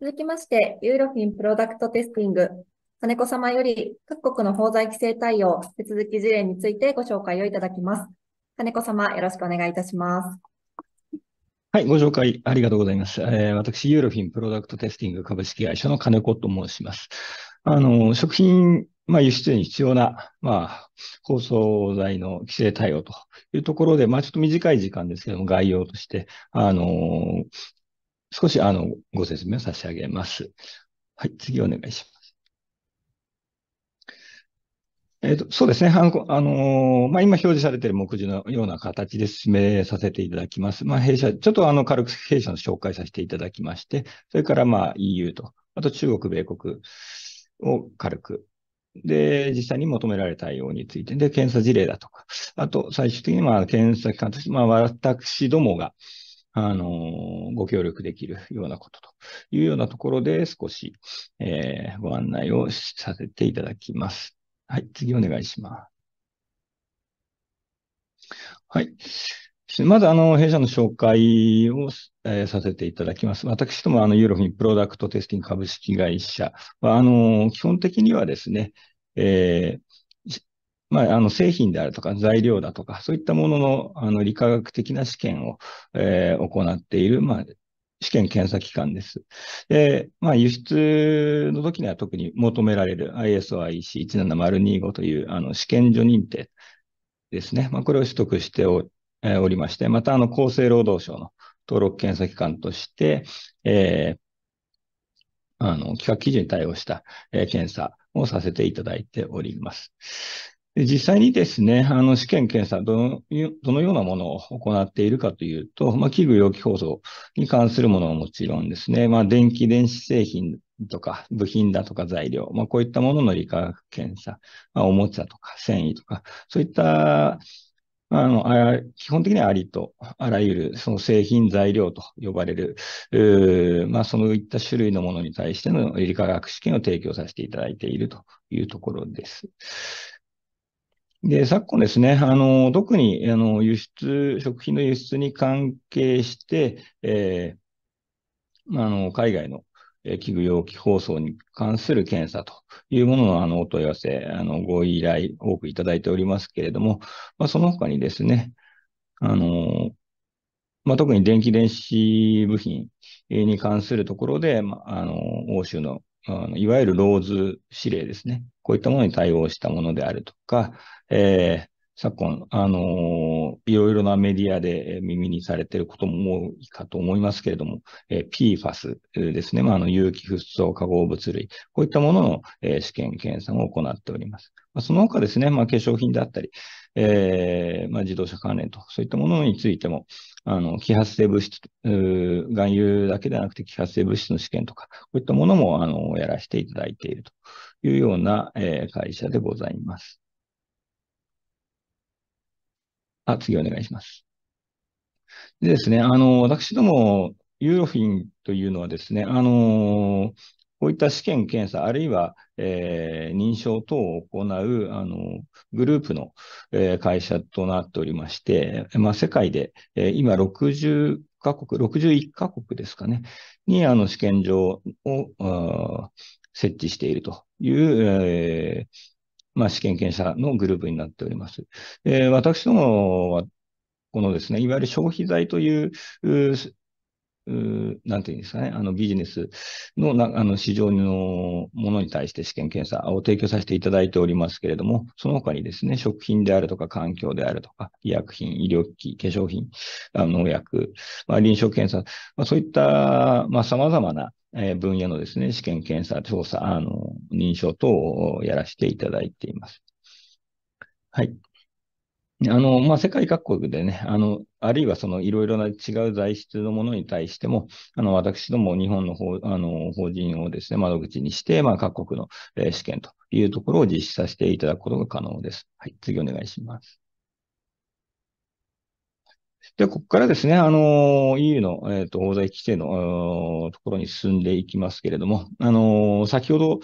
続きまして、ユーロフィンプロダクトテスティング、金子様より各国の法材規制対応、手続き事例についてご紹介をいただきます。金子様、よろしくお願いいたします。はい、ご紹介ありがとうございます。えー、私、ユーロフィンプロダクトテスティング株式会社の金子と申します。あの、食品、まあ、輸出に必要な、まあ、包装材の規制対応というところで、まあ、ちょっと短い時間ですけども、概要として、あの、少しあのご説明を差し上げます。はい、次お願いします。えっ、ー、と、そうですね。あの、あのまあ、今表示されている目次のような形で進めさせていただきます。まあ、弊社、ちょっとあの、軽く弊社の紹介させていただきまして、それからまあ、EU と、あと中国、米国を軽くで、実際に求められた対応について、で、検査事例だとか、あと、最終的に、まあ、検査機関として、まあ、私どもが、あのー、ご協力できるようなことというようなところで少し、えー、ご案内をさせていただきます。はい、次お願いします。はい。まず、あの、弊社の紹介を、えー、させていただきます。私ども、あの、ユーロフィンプロダクトテスティング株式会社は、あの、基本的にはですね、えー、まあ、あの製品であるとか材料だとか、そういったもののあの理化学的な試験を、えー、行っている、まあ、試験検査機関です。で、まあ、輸出の時には特に求められる ISOIC17025 というあの試験所認定ですね。まあ、これを取得してお,、おりまして、またあの厚生労働省の登録検査機関として、えー、あの、企画基準に対応した、検査をさせていただいております。実際にですね、あの試験検査どの、どのようなものを行っているかというと、まあ、器具容器構造に関するものはもちろんですね、まあ、電気、電子製品とか部品だとか材料、まあ、こういったものの理化学検査、まあ、おもちゃとか繊維とか、そういったあの、あ基本的にはありと、あらゆる、その製品材料と呼ばれる、まあ、そういった種類のものに対しての理化学試験を提供させていただいているというところです。で、昨今ですね、あの、特に、あの、輸出、食品の輸出に関係して、えー、あの、海外の器具容器包装に関する検査というもののあのお問い合わせ、あのご依頼多くいただいておりますけれども、まあ、その他にですね、あのまあ、特に電気電子部品に関するところで、まあ、あの欧州のあのいわゆるローズ指令ですね、こういったものに対応したものであるとか、えー、昨今、あのいろいろなメディアで耳にされていることも多いかと思いますけれども、えー、PFAS ですね、まあ、あの有機フッ素化合物類、こういったものの、えー、試験検査を行っております。まあ、その他ですね、まあ、化粧品であったり、えー、まあ、自動車関連と、そういったものについても、あの、揮発性物質、含有だけではなくて揮発性物質の試験とか、こういったものも、あの、やらせていただいているというような、えー、会社でございます。あ、次お願いします。でですね、あの、私ども、ユーロフィンというのはですね、あのー、こういった試験検査、あるいは、えー、認証等を行うあのグループの、えー、会社となっておりまして、まあ、世界で、えー、今60カ国、61カ国ですかね、にあの試験場を設置しているという、えーまあ、試験検査のグループになっております。えー、私どもはこのですね、いわゆる消費財というなんていうんですかね、あのビジネスのなあの市場のものに対して試験検査を提供させていただいておりますけれども、その他にですね、食品であるとか環境であるとか、医薬品、医療機器、化粧品、あの農薬、まあ、臨床検査、まあ、そういった、まあ、様々な分野のですね、試験検査、調査、あの認証等をやらせていただいています。はい。あの、まあ、世界各国でね、あの、あるいはそのいろいろな違う材質のものに対しても、あの、私ども日本の法あの法人をですね、窓口にして、まあ、各国の、えー、試験というところを実施させていただくことが可能です。はい、次お願いします。で、ここからですね、あの、EU の、えっ、ー、と、法在規制の、ところに進んでいきますけれども、あの、先ほど、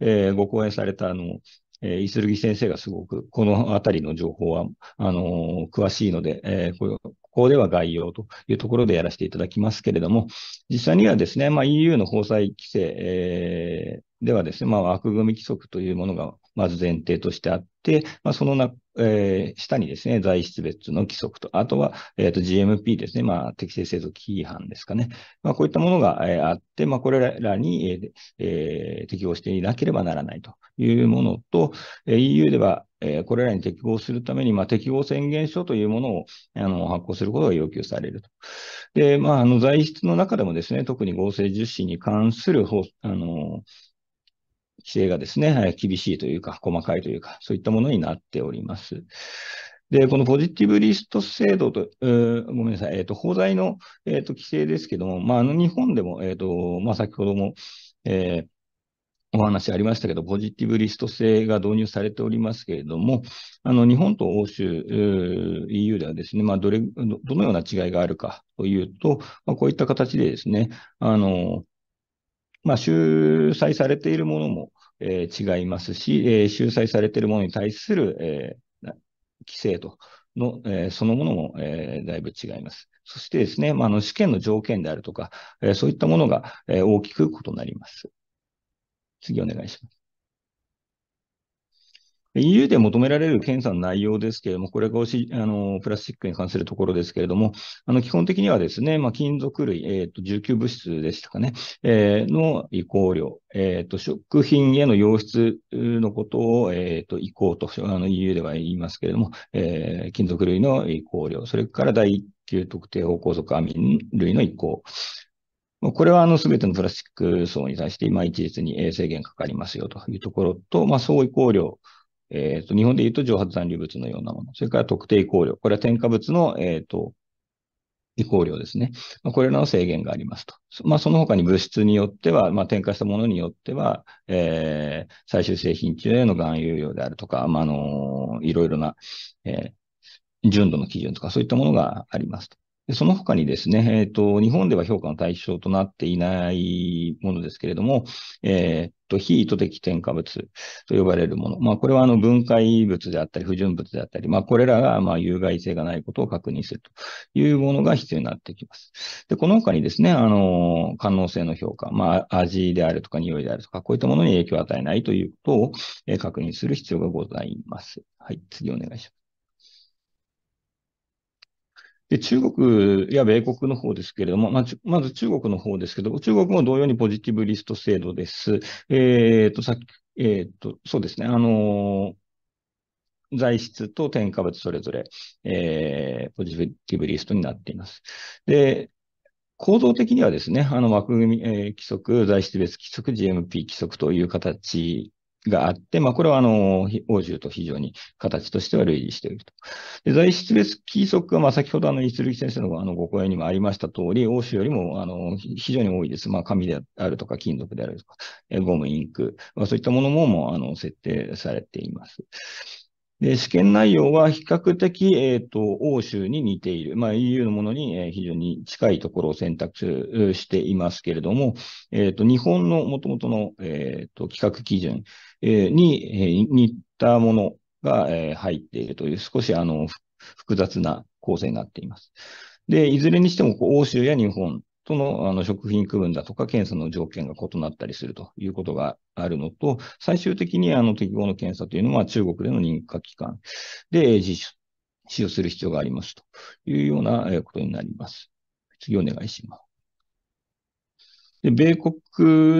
えー、ご講演された、あの、えー、イスルギ先生がすごく、このあたりの情報は、あのー、詳しいので、えー、こここでは概要というところでやらせていただきますけれども、実際にはですね、まあ、EU の法裁規制、えー、ではですね、まあ、枠組み規則というものがまず前提としてあって、まあ、そのなえー、下にですね、材質別の規則と、あとは、えっ、ー、と、GMP ですね、まあ、適正製造規違反ですかね。まあ、こういったものが、えー、あって、まあ、これらに、えー、適合していなければならないというものと、え EU では、えー、これらに適合するために、まあ、適合宣言書というものをあの発行することが要求されると。で、まあ、あの材質の中でもですね、特に合成樹脂に関するあの規制がですね、厳しいというか、細かいというか、そういったものになっております。で、このポジティブリスト制度と、えごめんなさい、えっ、ー、と、法財の、えっ、ー、と、規制ですけども、まあ、あの、日本でも、えっ、と、まあ、先ほども、えお話ありましたけど、ポジティブリスト制が導入されておりますけれども、あの、日本と欧州、EU ではですね、まあ、どれ、どのような違いがあるかというと、まあ、こういった形でですね、あの、まあ、収されているものも、えー、違いますし、えー、収されているものに対する、えー、規制との、えー、そのものも、えー、だいぶ違います。そしてですね、まあ、あの試験の条件であるとか、えー、そういったものが、えー、大きく異なります。次お願いします。EU で求められる検査の内容ですけれども、これがあのプラスチックに関するところですけれども、あの基本的にはですね、まあ、金属類、えーと、19物質でしたかね、えー、の移行量、えーと、食品への溶出のことを、えーと、と移行とあの EU では言いますけれども、えー、金属類の移行量、それから第1級特定法向属アミン類の移行。これはあの全てのプラスチック層に対して今一律に制限かかりますよというところと、まあ、総移行量えっ、ー、と、日本で言うと蒸発残留物のようなもの。それから特定移行量。これは添加物の、えっ、ー、と、移行量ですね。まあ、これらの制限がありますと。まあ、その他に物質によっては、まあ、添加したものによっては、えー、最終製品中への含有量であるとか、まあ、あのいろいろな、え純度の基準とか、そういったものがありますと。その他にですね、えっ、ー、と、日本では評価の対象となっていないものですけれども、えっ、ー、と、非意図的添加物と呼ばれるもの。まあ、これはあの分解物であったり、不純物であったり、まあ、これらがまあ有害性がないことを確認するというものが必要になってきます。で、この他にですね、あの、官能性の評価、まあ、味であるとか匂いであるとか、こういったものに影響を与えないということを確認する必要がございます。はい、次お願いします。で、中国や米国の方ですけれども、まあ、まず中国の方ですけど、中国も同様にポジティブリスト制度です。えっ、と、さっき、えっ、と、そうですね、あのー、材質と添加物それぞれ、えー、ポジティブリストになっています。で、構造的にはですね、あの枠組み、えー、規則、材質別規則、GMP 規則という形があって、まあ、これはあの、欧州と非常に形としては類似していると。で材質別規則は、まあ、先ほどあの、一力先生のあのご講演にもありました通り、欧州よりもあの非常に多いです。まあ、紙であるとか、金属であるとか、ゴム、インク、まあ、そういったものももうあの設定されています。で試験内容は比較的、えーと、欧州に似ている、まあ、EU のものに、えー、非常に近いところを選択していますけれども、えーと、日本のもともとの、えーと、企画基準、えー、に、えー、似たものが、えー、入っているという少しあの複雑な構成になっています。でいずれにしてもこう欧州や日本とのあの食品区分だとか検査の条件が異なったりするということがあるのと、最終的にあの適合の検査というのは中国での認可機関で実使用する必要がありますというようなことになります。次お願いします。で、米国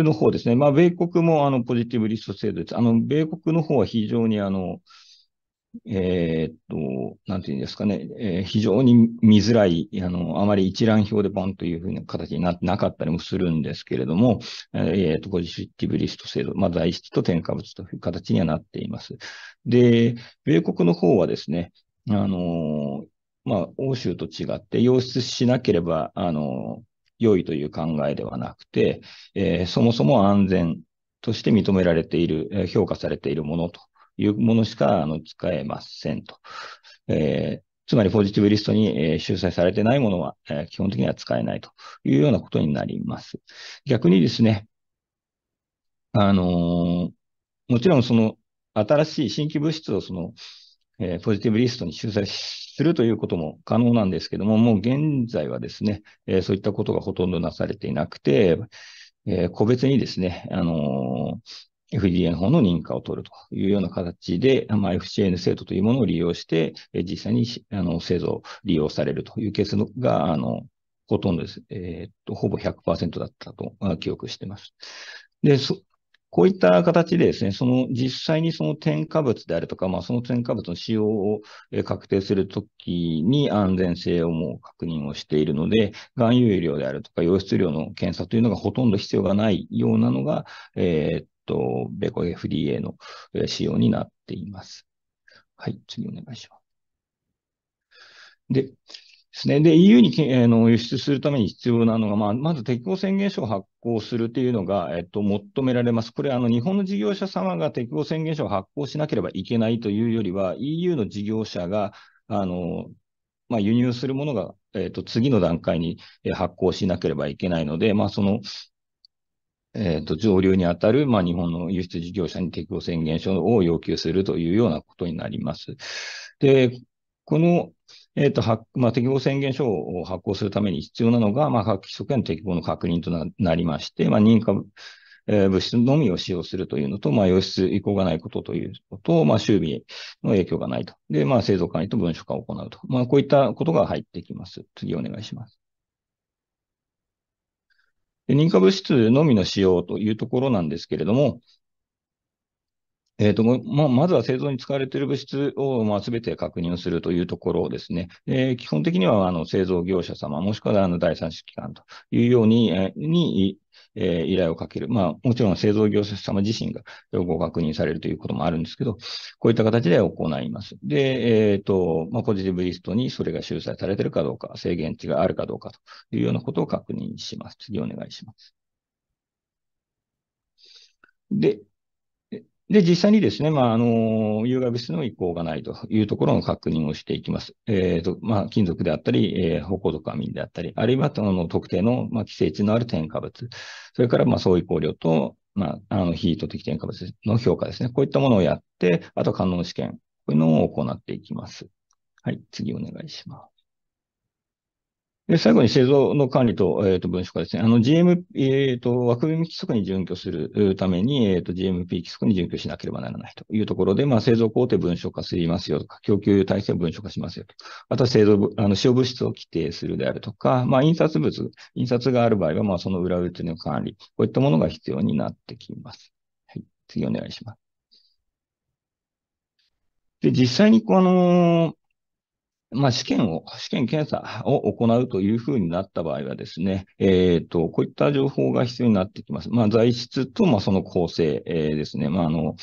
の方ですね。まあ、米国もあのポジティブリスト制度です。あの、米国の方は非常にあの、えー、っと、なんていうんですかね、えー、非常に見づらい、あの、あまり一覧表でバンというふうな形になってなかったりもするんですけれども、えー、っと、ポジティブリスト制度、まあ、材質と添加物という形にはなっています。で、米国の方はですね、あの、まあ、欧州と違って、溶出しなければ、あの、良いという考えではなくて、えー、そもそも安全として認められている、評価されているものというものしかあの使えませんと。えー、つまりポジティブリストに、えー、修正されてないものは、えー、基本的には使えないというようなことになります。逆にですね、あのもちろんその新しい新規物質をその、えー、ポジティブリストに修正するということも可能なんですけども、もう現在はですね、えー、そういったことがほとんどなされていなくて、えー、個別にですね、あの FDN 法の認可を取るというような形で、まあ、FCN 制度というものを利用して、実際にあの製造、利用されるというケースが、あの、ほとんどです。えー、っと、ほぼ100%だったと記憶しています。で、そ、こういった形でですね、その実際にその添加物であるとか、まあ、その添加物の使用を確定するときに安全性をもう確認をしているので、含有量であるとか、溶質量の検査というのがほとんど必要がないようなのが、えー、と、米国 FDA の仕様になっています。はい、次お願いします。で、ですね。で、EU にあの輸出するために必要なのが、まあ、まず適合宣言書を発行するというのが、えっと、求められます。これ、あの、日本の事業者様が適合宣言書を発行しなければいけないというよりは、EU の事業者が、あの、まあ、輸入するものが、えっと、次の段階に発行しなければいけないので、まあ、その、えっ、ー、と、上流にあたる、まあ、日本の輸出事業者に適合宣言書を要求するというようなことになります。で、この、えっ、ー、と、はまあ、適合宣言書を発行するために必要なのが、まあ、規則への適合の確認となりまして、まあ、認可、物質のみを使用するというのと、まあ、出室移行がないことということを、まあ、周備の影響がないと。で、まあ、製造管理と文書化を行うと。まあ、こういったことが入ってきます。次お願いします。認可物質のみの使用というところなんですけれども、えーとままずは製造に使われている物質を、まあ、全て確認するというところですね、えー、基本的にはあの製造業者様、もしくはあの第三者機関というように、えにえー、依頼をかける。まあ、もちろん製造業者様自身がご確認されるということもあるんですけど、こういった形で行います。で、えっ、ー、と、まあ、ポジティブリストにそれが収載されているかどうか、制限値があるかどうかというようなことを確認します。次お願いします。で、で、実際にですね、まあ、あの、有害物質の移行がないというところの確認をしていきます。えっ、ー、と、まあ、金属であったり、えー、方向属アミンであったり、あるいは、あの、特定の、まあ、寄生値のある添加物、それから、まあ、相違考慮と、まあ、あの、ヒート的添加物の評価ですね。こういったものをやって、あと、観音試験、こういうのを行っていきます。はい、次お願いします。で最後に製造の管理と,、えー、と文書化ですね。あの GM、えーと、枠組み規則に準拠するために、えーと、GMP 規則に準拠しなければならないというところで、まあ、製造工程文書化しますよとか、供給体制文書化しますよと。あとは製造、あの使用物質を規定するであるとか、まあ、印刷物、印刷がある場合は、まあ、その裏打ちの管理、こういったものが必要になってきます。はい。次お願いします。で、実際にこの、まあ、試験を、試験検査を行うというふうになった場合はですね、えっ、ー、と、こういった情報が必要になってきます。まあ、材質と、まあ、その構成、えー、ですね。まあ、あの、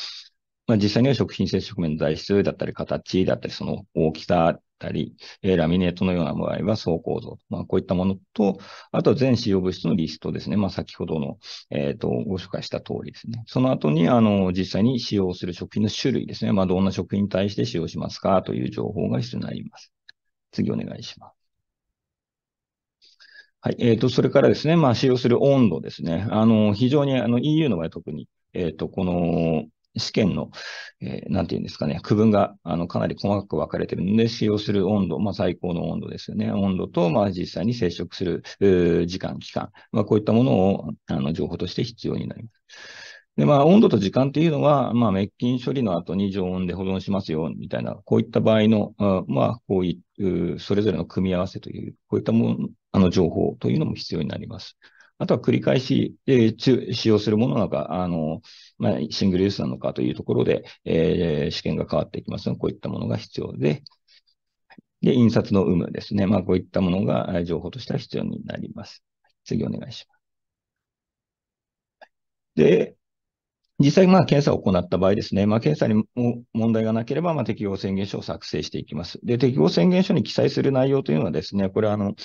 まあ、実際には食品接触面の材質だったり、形だったり、その大きさだったり、えー、ラミネートのような場合は層構造、まあ、こういったものと、あとは全使用物質のリストですね。まあ、先ほどの、えっ、ー、とご紹介した通りですね。その後にあの実際に使用する食品の種類ですね。まあ、どんな食品に対して使用しますかという情報が必要になります。次お願いします。はい。えっ、ー、と、それからですね、まあ、使用する温度ですね。あの、非常に、あの、EU の場合は特に、えっ、ー、と、この、試験の、えー、なんていうんですかね、区分が、あの、かなり細かく分かれてるので、使用する温度、まあ、最高の温度ですよね。温度と、まあ、実際に接触する、時間、期間、まあ、こういったものを、あの、情報として必要になります。で、まあ、温度と時間っていうのは、まあ、滅菌処理の後に常温で保存しますよ、みたいな、こういった場合の、まあ、こういう、それぞれの組み合わせという、こういったもの、あの、情報というのも必要になります。あとは繰り返し、えー、使用するものなのか、あの、まあ、シングルユースなのかというところで、えー、試験が変わっていきますので、こういったものが必要で、で、印刷の有無ですね。まあ、こういったものが情報としては必要になります。次お願いします。で、実際、まあ、検査を行った場合ですね、まあ、検査に問題がなければ、まあ、適合宣言書を作成していきます。で、適合宣言書に記載する内容というのはですね、これは、あの、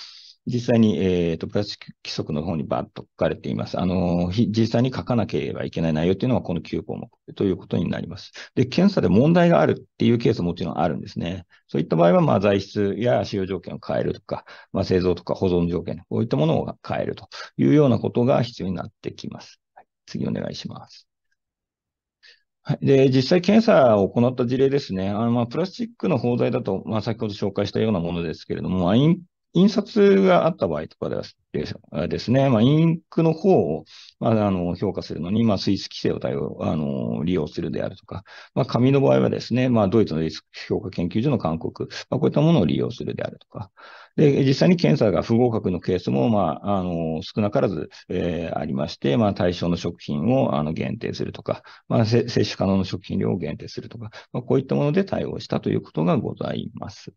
実際に、えっ、ー、と、プラスチック規則の方にバッと書かれています。あの、実際に書かなければいけない内容というのは、この9項目ということになります。で、検査で問題があるっていうケースももちろんあるんですね。そういった場合は、まあ、材質や使用条件を変えるとか、まあ、製造とか保存条件、こういったものを変えるというようなことが必要になってきます。はい、次お願いします。はい、で実際、検査を行った事例ですね、あのまあ、プラスチックの包材だと、まあ、先ほど紹介したようなものですけれども、イン印刷があった場合とかでですね、まあ、インクの方を、まあ、あの評価するのに、まあ、イス規制を対応あの利用するであるとか、まあ、紙の場合はですね、まあ、ドイツのリスク評価研究所の勧告、まあ、こういったものを利用するであるとか、で実際に検査が不合格のケースも、まあ、あの少なからず、えー、ありまして、まあ、対象の食品をあの限定するとか、まあ、摂可能の食品量を限定するとか、まあ、こういったもので対応したということがございます。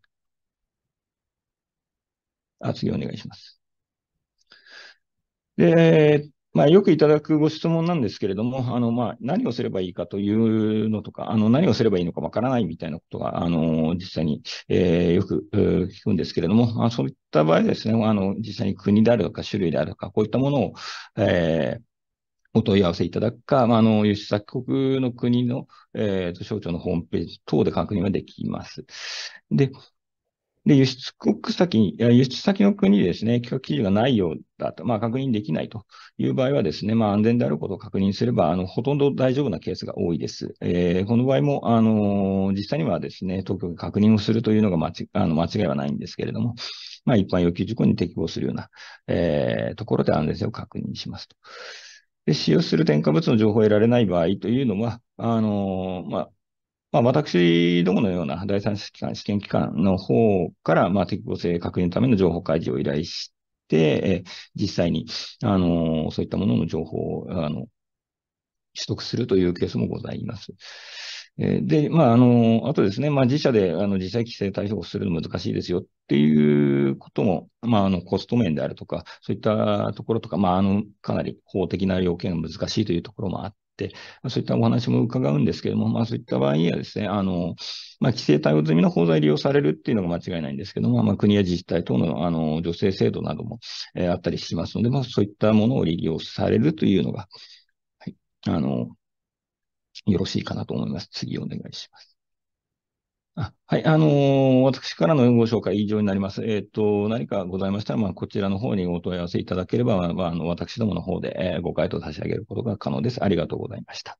あ次お願いします。で、まあ、よくいただくご質問なんですけれども、あのまあ、何をすればいいかというのとか、あの何をすればいいのかわからないみたいなことが、あの実際に、えー、よく、えー、聞くんですけれども、あ、そういった場合ですねあの、実際に国であるとか種類であるとか、こういったものを、えーお問い合わせいただくか、まあ、あの、輸出先国の国の、えーと省庁のホームページ等で確認はできます。で、で、輸出国先、輸出先の国でですね、企画記事がないようだと、まあ確認できないという場合はですね、まあ安全であることを確認すれば、あの、ほとんど大丈夫なケースが多いです。えー、この場合も、あのー、実際にはですね、当局が確認をするというのが間違あの間違いはないんですけれども、まあ一般要求事項に適合するような、えー、ところで安全性を確認しますと。で、使用する添加物の情報を得られない場合というのは、あのまあ、まあ、私どものような第三者機関、試験機関の方から、まあ、適合性確認のための情報開示を依頼して、え実際に、あのそういったものの情報を、あの、取得するというケースもございます。で、まあ、あの、あとですね、まあ、自社で、あの、実際規制対象をするの難しいですよっていうことも、まあ、あの、コスト面であるとか、そういったところとか、まあ、あの、かなり法的な要件が難しいというところもあっ、まそういったお話も伺うんですけども、まあ、そういった場合にはですね、あの、まあ、規制対応済みの法材利用されるっていうのが間違いないんですけども、まあ、国や自治体等の、あの、助成制度なども、えー、あったりしますので、まあ、そういったものを利用されるというのが、はい、あの、よろしいかなと思います。次お願いします。あはい、あのー、私からのご紹介以上になります。えっ、ー、と、何かございましたら、まあ、こちらの方にお問い合わせいただければ、まあ、あの私どもの方で、えー、ご回答差し上げることが可能です。ありがとうございました。